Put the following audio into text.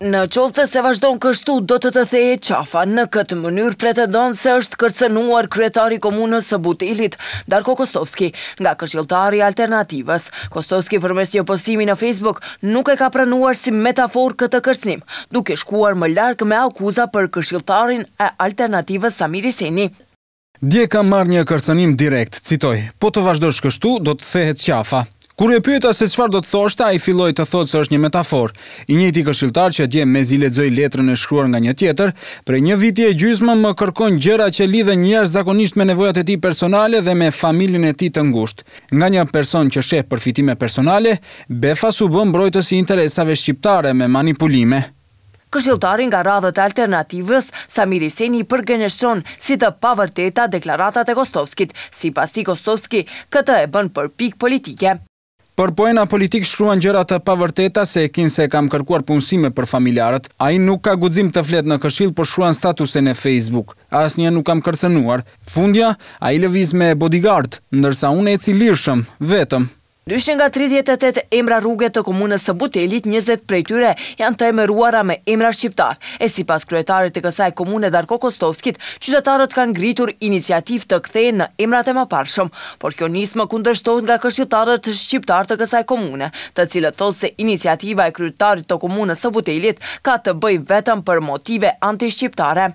Në qoftë se vazhdon kështu, do të të theje qafa. Në këtë mënyrë pretendon se është kërcenuar kryetari komunës së Butilit, Darko Kostovski, nga këshiltari alternativës. Kostovski përmes një postimi në Facebook nuk e ka pranuar si metafor këtë kërcnim, duke shkuar më larkë me akuza për këshiltarin e alternativës Samiri Seni. Dje ka marrë një kërcenim direkt, citoj, po të vazhdo shkështu, do të thehet qafa. Kur e pyeta se çfarë do të thoshte, ai filloi të thotë se është një metaforë. I njëjti këshilltar që dje mezi lexoi letrën e shkruar nga një tjetër, për një vit e gjysmë më kërkon gjëra që lidhen njerëz zakonisht me nevojat e tij personale dhe me familjen e tij të ngushtë. Nga një person që sheh përfitime personale, Befas u bën mbrojtës i interesave shqiptare me manipulime. Këshilltari nga radhët e alternativës, Samir Iseni përgënjëshon si të pavërteta deklaratat e Kostovskit, si pas ti Kostovski, këtë e bën për pik politike. Por po ena politik shkruan gjëra të pavërteta se e kinë se kam kërkuar punësime për familjarët, a i nuk ka gudzim të flet në këshil për shruan statusen e Facebook. As një nuk kam kërcenuar, fundja a i lëviz me bodyguard, ndërsa unë e cilirëshëm, vetëm, Dyshën nga 38 emra rrugë të komunës së Butelit, 20 prej tyre janë të emëruara me emra shqiptar. E si pas kryetarit të kësaj komune Darko Kostovskit, qytetarët kanë gritur iniciativ të kthejnë në emrat e ma parshëm, por kjo nismë më kundërshtohën nga kështetarët shqiptar të kësaj komune, të cilë tolë se iniciativa e kryetarit të komunës së Butelit ka të bëj vetëm për motive anti-shqiptare.